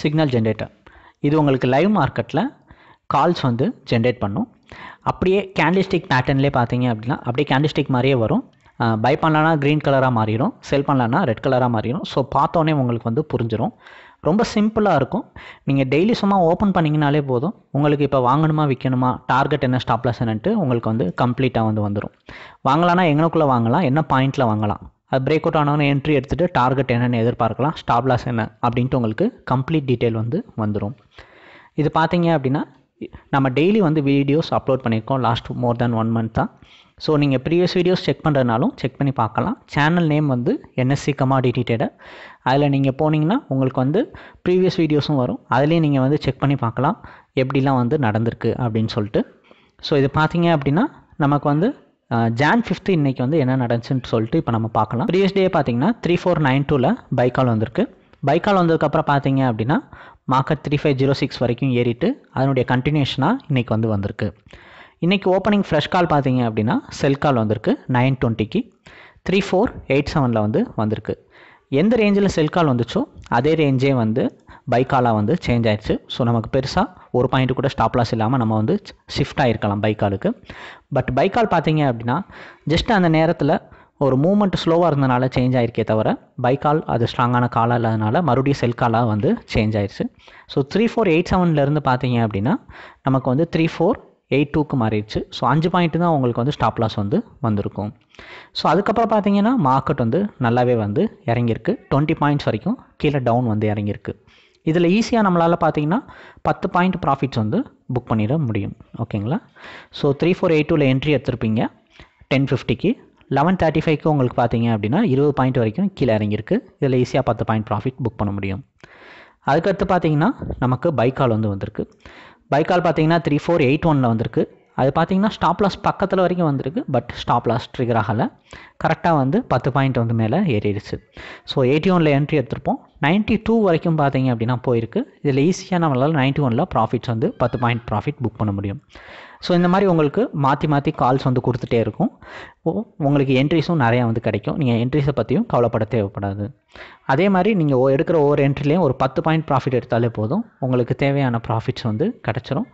signal generator இது உங்களுக்கு live மார்க்கெட்டில் கால்ஸ் வந்து ஜென்ரேட் பண்ணும் அப்படியே கேண்டிஸ்டிக் பேட்டர்ன்லேயே பார்த்தீங்க அப்படின்னா அப்படியே கேண்டிஸ்டிக் மாதிரியே வரும் பை பண்ணலனா க்ரீன் கலராக மாறிடும் செல் பண்ணலான்னா ரெட் கலராக மாறிடும் ஸோ பார்த்தோன்னே உங்களுக்கு வந்து புரிஞ்சிடும் ரொம்ப சிம்பிளாக இருக்கும் நீங்கள் டெய்லி சும்மா ஓப்பன் பண்ணிங்கனாலே போதும் உங்களுக்கு இப்போ வாங்கணுமா விற்கணுமா டார்கெட் என்ன ஸ்டாப்லஸ் என்னன்ட்டு உங்களுக்கு வந்து கம்ப்ளீட்டாக வந்து வந்துடும் வாங்கலான்னா எங்களுக்குள்ளே வாங்கலாம் என்ன பாயிண்ட்டில் வாங்கலாம் அது பிரேக் அவுட் ஆனவொன்னே என்ட்ரி எடுத்துகிட்டு டார்கெட் என்னென்னு எதிர்பார்க்கலாம் ஸ்டாப் லாஸ் என்ன அப்படின்ட்டு உங்களுக்கு கம்ப்ளீட் டீட்டெயில் வந்து வந்துடும் இது பார்த்தீங்க அப்படின்னா நம்ம டெய்லி வந்து வீடியோஸ் அப்லோட் பண்ணியிருக்கோம் last more than one month தான் ஸோ நீங்கள் ப்ரீவியஸ் வீடியோஸ் செக் பண்ணுறதுனாலும் செக் பண்ணி பார்க்கலாம் சேனல் நேம் வந்து என்எஸ்சி கமாடிட்டி டேடர் அதில் நீங்கள் போனீங்கன்னா உங்களுக்கு வந்து ப்ரீவியஸ் வீடியோஸும் வரும் அதுலேயும் நீங்கள் வந்து செக் பண்ணி பார்க்கலாம் எப்படிலாம் வந்து நடந்திருக்கு அப்படின்னு சொல்லிட்டு ஸோ இது பார்த்தீங்க அப்படின்னா நமக்கு வந்து ஜான் ஃபிஃப்த்து இன்னைக்கு வந்து என்ன நடந்துச்சுன்னு சொல்லிட்டு இப்போ நம்ம பார்க்கலாம் ப்ரீவியஸ் டே பார்த்தீங்கன்னா த்ரீ ஃபோர் நைன் டூவில் பைக்கால் வந்திருக்கு பைக்கால் வந்ததுக்கப்புறம் பார்த்தீங்க அப்படின்னா market three five zero six வரைக்கும் ஏறிட்டு அதனுடைய கண்டினியூஷனாக இன்றைக்கி வந்து வந்திருக்கு இன்றைக்கி ஓப்பனிங் ஃப்ரெஷ் கால் பார்த்தீங்க அப்படின்னா செல் கால் வந்திருக்கு நைன் டுவெண்ட்டிக்கு த்ரீ ஃபோர் எயிட் செவனில் வந்து வந்திருக்கு எந்த ரேஞ்சில் செல் கால் வந்துச்சோ அதே ரேஞ்சே வந்து பைக்காலாக வந்து சேஞ்ச் ஆயிடுச்சு ஸோ நமக்கு பெருசாக ஒரு பாயிண்ட் கூட ஸ்டாப் லாஸ் இல்லாமல் நம்ம வந்து ஷிஃப்ட் ஆகிருக்கலாம் பைக்காலுக்கு பட் பைக்கால் பார்த்தீங்க அப்படின்னா ஜஸ்ட் அந்த நேரத்தில் ஒரு மூமெண்ட் ஸ்லோவாக இருந்தனால சேஞ்ச் ஆயிருக்கே தவிர பைக்கால் அது ஸ்ட்ராங்கான காலாக இல்லாதனால மறுபடியும் செல் காலாக வந்து சேஞ்ச் ஆயிடுச்சு ஸோ த்ரீ ஃபோர் எயிட் செவன்லேருந்து பார்த்தீங்க அப்படின்னா நமக்கு வந்து த்ரீ ஃபோர் எயிட் டூக்கு மாறிடுச்சு ஸோ அஞ்சு பாயிண்ட்டு தான் உங்களுக்கு வந்து ஸ்டாப் லாஸ் வந்து வந்திருக்கும் ஸோ அதுக்கப்புறம் பார்த்தீங்கன்னா மார்க்கெட் வந்து நல்லாவே வந்து இறங்கியிருக்கு டுவெண்ட்டி பாயிண்ட்ஸ் வரைக்கும் கீழே டவுன் வந்து இறங்கியிருக்கு இதில் ஈஸியாக நம்மளால் பார்த்தீங்கன்னா பத்து பாயிண்ட் ப்ராஃபிட்ஸ் வந்து புக் பண்ணிட முடியும் ஓகேங்களா ஸோ த்ரீ ஃபோர் எயிட் டூவில் என்ட்ரி எடுத்திருப்பீங்க டென் ஃபிஃப்டிக்கு லெவன் தேர்ட்டி ஃபைவ்க்கு உங்களுக்கு பார்த்தீங்க அப்படின்னா இருபது பாயிண்ட் வரைக்கும் கீழே இறங்கியிருக்கு இதில் ஈஸியாக பத்து பாயிண்ட் ப்ராஃபிட் புக் பண்ண முடியும் அதுக்கடுத்து பார்த்தீங்கன்னா நமக்கு பைக்கால் வந்து வந்திருக்கு பைக்கால் பார்த்தீங்கன்னா த்ரீ ஃபோர் எயிட் ஒனில் வந்திருக்கு அது பார்த்தீங்கன்னா ஸ்டாப் லாஸ் பக்கத்தில் வரைக்கும் வந்திருக்கு பட் ஸ்டாப் லாஸ் ட்ரிகர் ஆகலை கரெக்டாக வந்து பத்து பாயிண்ட் வந்து மேலே ஏறிடுச்சு ஸோ எயிட்டி ஒனில் என்ட்ரி எடுத்திருப்போம் நைன்ட்டி டூ வரைக்கும் பார்த்தீங்க அப்படின்னா போயிருக்கு இதில் ஈஸியாக நம்மளால் நைன்ட்டி ஒனில் ப்ராஃபிட்ஸ் வந்து பத்து பாயிண்ட் ப்ராஃபிட் புக் பண்ண முடியும் ஸோ இந்த மாதிரி உங்களுக்கு மாற்றி மாற்றி கால்ஸ் வந்து கொடுத்துட்டே இருக்கும் உங்களுக்கு என்ட்ரிஸும் நிறையா வந்து கிடைக்கும் நீங்கள் என்ட்ரிஸை பற்றியும் கவலைப்பட தேவைப்படாது அதே மாதிரி நீங்கள் எடுக்கிற ஒவ்வொரு என்ட்ரிலையும் ஒரு பத்து பாயிண்ட் ப்ராஃபிட் எடுத்தாலே போதும் உங்களுக்கு தேவையான ப்ராஃபிட்ஸ் வந்து கிடச்சிரும்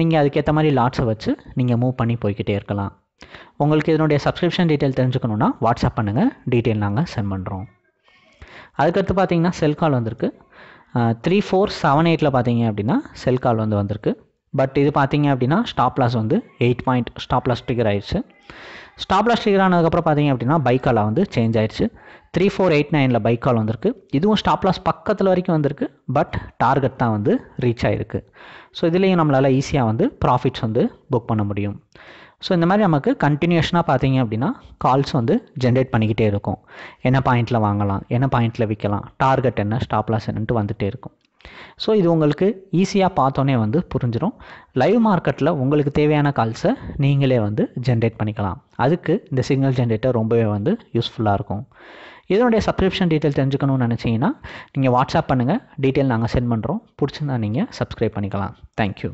நீங்கள் அதுக்கேற்ற மாதிரி லாட்ஸை வச்சு நீங்கள் மூவ் பண்ணி போய்கிட்டே இருக்கலாம் உங்களுக்கு இதனுடைய சப்ஸ்கிரிப்ஷன் டீட்டெயில் தெரிஞ்சுக்கணுன்னா வாட்ஸ்அப் பண்ணுங்கள் டீட்டெயில் நாங்கள் சென்ட் பண்ணுறோம் அதுக்கடுத்து பார்த்தீங்கன்னா செல் கால் வந்திருக்கு த்ரீ ஃபோர் செவன் எயிட்டில் பார்த்தீங்க அப்படின்னா செல் கால் வந்து வந்திருக்கு பட் இது பார்த்தீங்க அப்படின்னா ஸ்டாப் லாஸ் வந்து eight point stop loss trigger ஆயிடுச்சு ஸ்டாப் லாஸ் ட்ரிகர் ஆனதுக்கப்புறம் பார்த்தீங்க அப்படின்னா காலாக வந்து சேஞ்ச் ஆயிடுச்சு த்ரீ ஃபோர் எயிட் நைனில் பைக்கால் வந்திருக்கு இதுவும் ஸ்டாப் லாஸ் பக்கத்தில் வரைக்கும் வந்திருக்கு பட் டார்கெட் தான் வந்து ரீச் ஆகிருக்கு ஸோ இதுலேயும் நம்மளால் ஈஸியாக வந்து ப்ராஃபிட்ஸ் வந்து புக் பண்ண முடியும் ஸோ இந்த மாதிரி நமக்கு கண்டினியூஷனாக பார்த்தீங்க அப்படின்னா கால்ஸ் வந்து ஜென்ரேட் பண்ணிக்கிட்டே இருக்கும் என்ன பாயிண்ட்டில் வாங்கலாம் என்ன பாயிண்ட்டில் விற்கலாம் டார்கெட் என்ன லாஸ் என்னன்ட்டு வந்துகிட்டே இருக்கும் ஸோ இது உங்களுக்கு ஈஸியாக பார்த்தோன்னே வந்து புரிஞ்சிடும் லைவ் மார்க்கெட்டில் உங்களுக்கு தேவையான கால்ஸை நீங்களே வந்து ஜென்ரேட் பண்ணிக்கலாம் அதுக்கு இந்த சிக்னல் ஜென்ரேட்டர் ரொம்பவே வந்து யூஸ்ஃபுல்லாக இருக்கும் இதனுடைய சப்ஸ்கிரிப்ஷன் டீட்டெயில் தெரிஞ்சுக்கணும்னு நினச்சிங்கன்னா நீங்கள் வாட்ஸ்அப் பண்ணுங்கள் டீட்டெயில் நாங்கள் சென்ட் பண்ணுறோம் பிடிச்சிருந்தா நீங்கள் சப்ஸ்கிரைப் பண்ணிக்கலாம் தேங்க்யூ